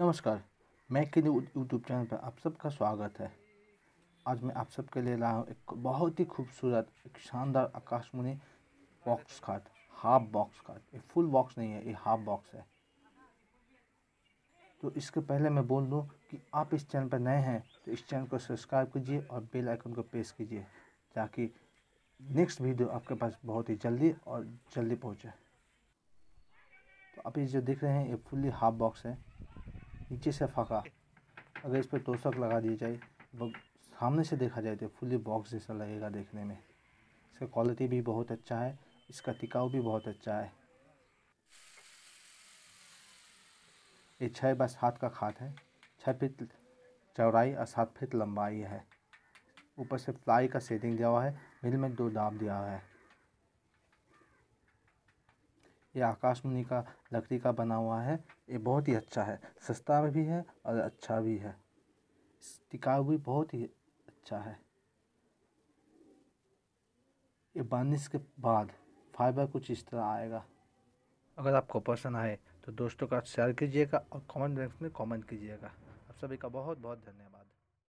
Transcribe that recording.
नमस्कार मैं के यूट्यूब चैनल पर आप सबका स्वागत है आज मैं आप सबके लिए लाया हूँ एक बहुत ही खूबसूरत एक शानदार आकाशमुनि बॉक्स खाट हाफ बॉक्स खाट ये फुल बॉक्स नहीं है ये हाफ बॉक्स है तो इसके पहले मैं बोल दूँ कि आप इस चैनल पर नए हैं तो इस चैनल को सब्सक्राइब कीजिए और बेल आइकन को प्रेस कीजिए ताकि नेक्स्ट वीडियो आपके पास बहुत ही जल्दी और जल्दी पहुँचे तो आप ये जो देख रहे हैं ये फुल्ली हाफ बॉक्स है नीचे से फाका अगर इस पर तोशक लगा दिया जाए सामने से देखा जाए तो फुली बॉक्स जैसा लगेगा देखने में इसका क्वालिटी भी बहुत अच्छा है इसका टिकाऊ भी बहुत अच्छा है ये छः बस सात का खाद है छः फीट चौड़ाई और सात फीट लंबाई है ऊपर से प्लाई का सेटिंग दिया हुआ है मिल में दो दाब दिया हुआ है ये आकाशमुनि का लकड़ी का बना हुआ है ये बहुत ही अच्छा है सस्ता भी है और अच्छा भी है टिकाऊ भी बहुत ही अच्छा है ये बारिश के बाद फाइबर कुछ इस तरह आएगा अगर आपको पसंद आए तो दोस्तों का शेयर कीजिएगा और कमेंट बॉक्स में कमेंट कीजिएगा आप सभी का बहुत बहुत धन्यवाद